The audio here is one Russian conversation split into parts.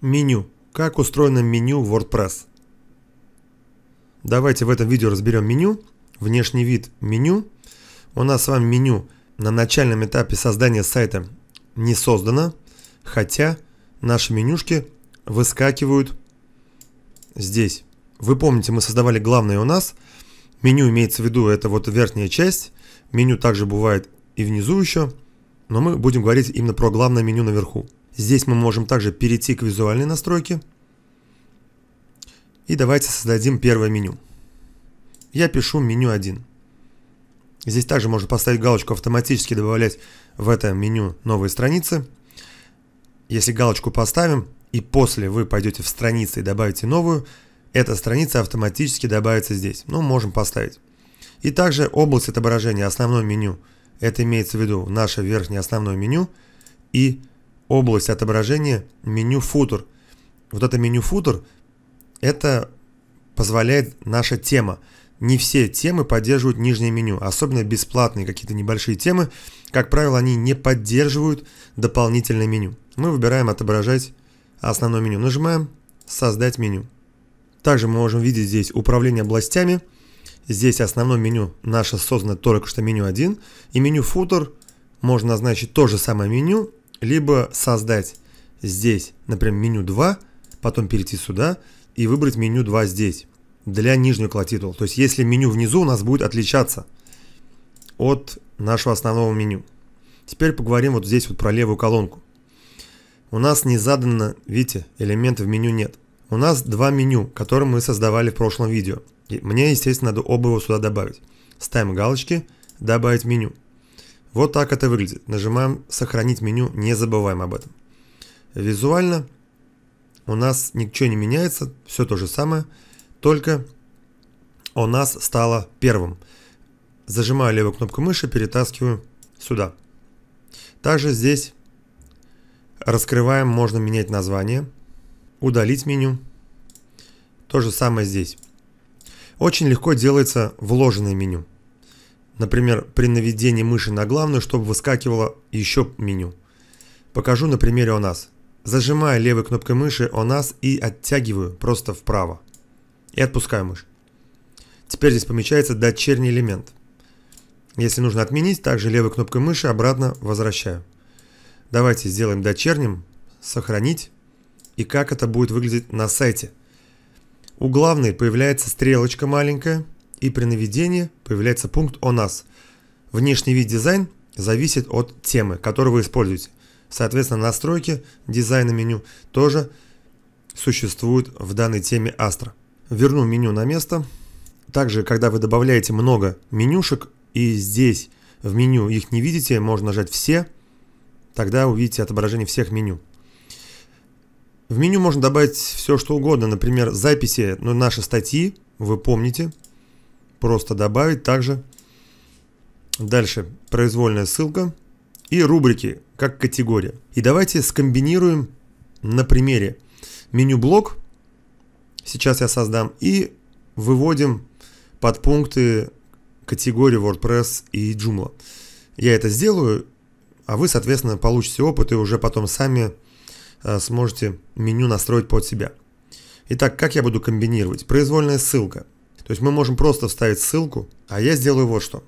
Меню. Как устроено меню WordPress? Давайте в этом видео разберем меню, внешний вид меню. У нас с вами меню на начальном этапе создания сайта не создано, хотя наши менюшки выскакивают здесь. Вы помните, мы создавали главное у нас. Меню имеется в виду, это вот верхняя часть. Меню также бывает и внизу еще, но мы будем говорить именно про главное меню наверху. Здесь мы можем также перейти к визуальной настройке. И давайте создадим первое меню. Я пишу меню 1. Здесь также можно поставить галочку автоматически добавлять в это меню новые страницы. Если галочку поставим и после вы пойдете в страницы и добавите новую, эта страница автоматически добавится здесь. Ну, можем поставить. И также область отображения, основное меню. Это имеется в виду наше верхнее основное меню и область отображения меню футер. Вот это меню футер, это позволяет наша тема. Не все темы поддерживают нижнее меню, особенно бесплатные какие-то небольшие темы. Как правило, они не поддерживают дополнительное меню. Мы выбираем отображать основное меню. Нажимаем «Создать меню». Также мы можем видеть здесь управление областями. Здесь основное меню наше создано только что меню 1. И меню футер можно назначить то же самое меню, либо создать здесь, например, меню 2, потом перейти сюда и выбрать меню 2 здесь для нижнего колотитула. То есть если меню внизу у нас будет отличаться от нашего основного меню. Теперь поговорим вот здесь вот про левую колонку. У нас не задано, видите, элементов в меню нет. У нас два меню, которые мы создавали в прошлом видео. И мне, естественно, надо оба его сюда добавить. Ставим галочки «Добавить меню». Вот так это выглядит. Нажимаем «Сохранить меню», не забываем об этом. Визуально у нас ничего не меняется, все то же самое, только у нас стало первым. Зажимаю левую кнопку мыши, перетаскиваю сюда. Также здесь раскрываем, можно менять название, удалить меню. То же самое здесь. Очень легко делается вложенное меню. Например, при наведении мыши на главную, чтобы выскакивало еще меню. Покажу на примере у нас. Зажимаю левой кнопкой мыши у нас и оттягиваю просто вправо. И отпускаю мышь. Теперь здесь помечается дочерний элемент. Если нужно отменить, также левой кнопкой мыши обратно возвращаю. Давайте сделаем дочерним, сохранить и как это будет выглядеть на сайте. У главной появляется стрелочка маленькая – и при наведении появляется пункт «О нас». Внешний вид дизайн зависит от темы, которую вы используете. Соответственно, настройки дизайна меню тоже существуют в данной теме Astra. Верну меню на место. Также, когда вы добавляете много менюшек и здесь в меню их не видите, можно нажать «Все», тогда увидите отображение всех меню. В меню можно добавить все, что угодно, например, записи, ну, наши статьи, вы помните, просто добавить также. Дальше произвольная ссылка и рубрики как категория. И давайте скомбинируем на примере меню блок. Сейчас я создам и выводим под пункты категории WordPress и Joomla. Я это сделаю, а вы, соответственно, получите опыт и уже потом сами э, сможете меню настроить под себя. Итак, как я буду комбинировать? Произвольная ссылка – то есть мы можем просто вставить ссылку, а я сделаю вот что.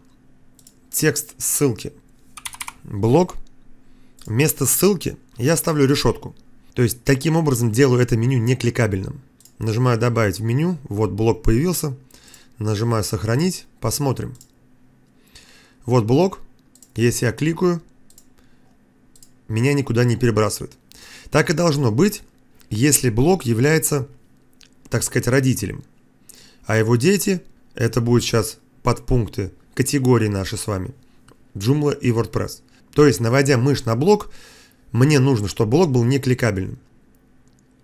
Текст ссылки. Блок. Вместо ссылки я ставлю решетку. То есть таким образом делаю это меню не кликабельным. Нажимаю «Добавить в меню», вот блок появился. Нажимаю «Сохранить», посмотрим. Вот блок, если я кликаю, меня никуда не перебрасывает. Так и должно быть, если блок является, так сказать, родителем. А его дети, это будет сейчас подпункты категории наши с вами, Joomla и WordPress. То есть, наводя мышь на блок, мне нужно, чтобы блок был не кликабельным,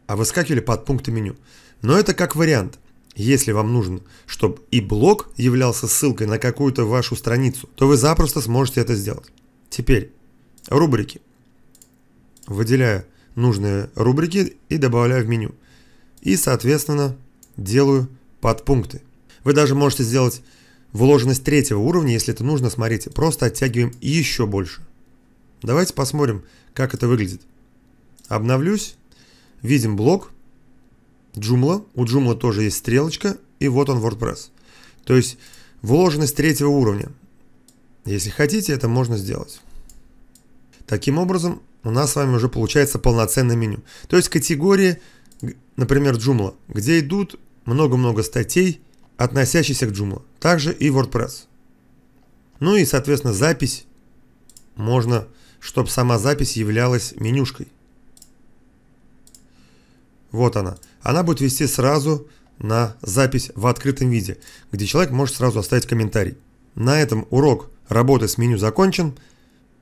а выскакивали подпункты меню. Но это как вариант. Если вам нужно, чтобы и блок являлся ссылкой на какую-то вашу страницу, то вы запросто сможете это сделать. Теперь рубрики. Выделяю нужные рубрики и добавляю в меню. И, соответственно, делаю Подпункты. Вы даже можете сделать вложенность третьего уровня, если это нужно, смотрите, просто оттягиваем еще больше. Давайте посмотрим, как это выглядит. Обновлюсь, видим блок, Joomla, у Joomla тоже есть стрелочка, и вот он WordPress. То есть вложенность третьего уровня. Если хотите, это можно сделать. Таким образом, у нас с вами уже получается полноценное меню. То есть категории, например, Joomla, где идут много-много статей, относящихся к Joomla, также и WordPress. Ну и, соответственно, запись. Можно, чтобы сама запись являлась менюшкой. Вот она. Она будет вести сразу на запись в открытом виде, где человек может сразу оставить комментарий. На этом урок работы с меню закончен,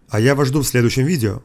а я вас жду в следующем видео.